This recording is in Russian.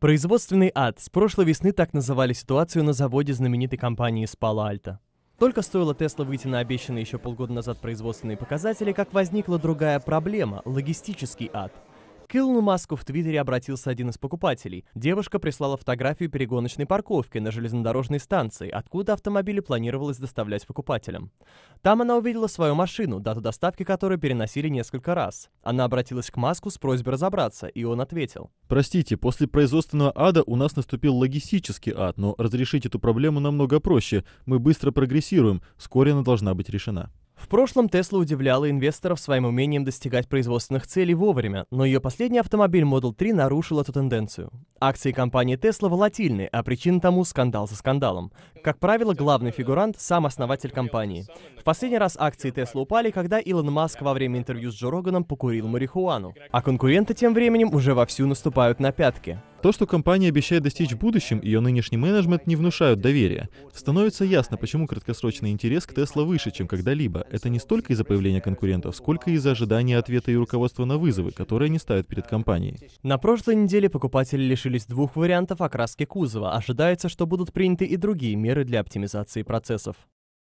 Производственный ад. С прошлой весны так называли ситуацию на заводе знаменитой компании из Альта». Только стоило Тесла выйти на обещанные еще полгода назад производственные показатели, как возникла другая проблема – логистический ад – к Илону Маску в Твиттере обратился один из покупателей. Девушка прислала фотографию перегоночной парковки на железнодорожной станции, откуда автомобили планировалось доставлять покупателям. Там она увидела свою машину, дату доставки которой переносили несколько раз. Она обратилась к Маску с просьбой разобраться, и он ответил. «Простите, после производственного ада у нас наступил логистический ад, но разрешить эту проблему намного проще. Мы быстро прогрессируем, вскоре она должна быть решена». В прошлом Тесла удивляла инвесторов своим умением достигать производственных целей вовремя, но ее последний автомобиль Model 3 нарушил эту тенденцию. Акции компании Tesla волатильны, а причин тому скандал за скандалом. Как правило, главный фигурант – сам основатель компании. В последний раз акции Tesla упали, когда Илон Маск во время интервью с Джо Роганом покурил марихуану. А конкуренты тем временем уже вовсю наступают на пятки. То, что компания обещает достичь в будущем, ее нынешний менеджмент не внушают доверия. Становится ясно, почему краткосрочный интерес к Тесла выше, чем когда-либо. Это не столько из-за появления конкурентов, сколько из-за ожидания ответа и руководства на вызовы, которые они ставят перед компанией. На прошлой неделе покупатели лишились двух вариантов окраски кузова. Ожидается, что будут приняты и другие меры для оптимизации процессов.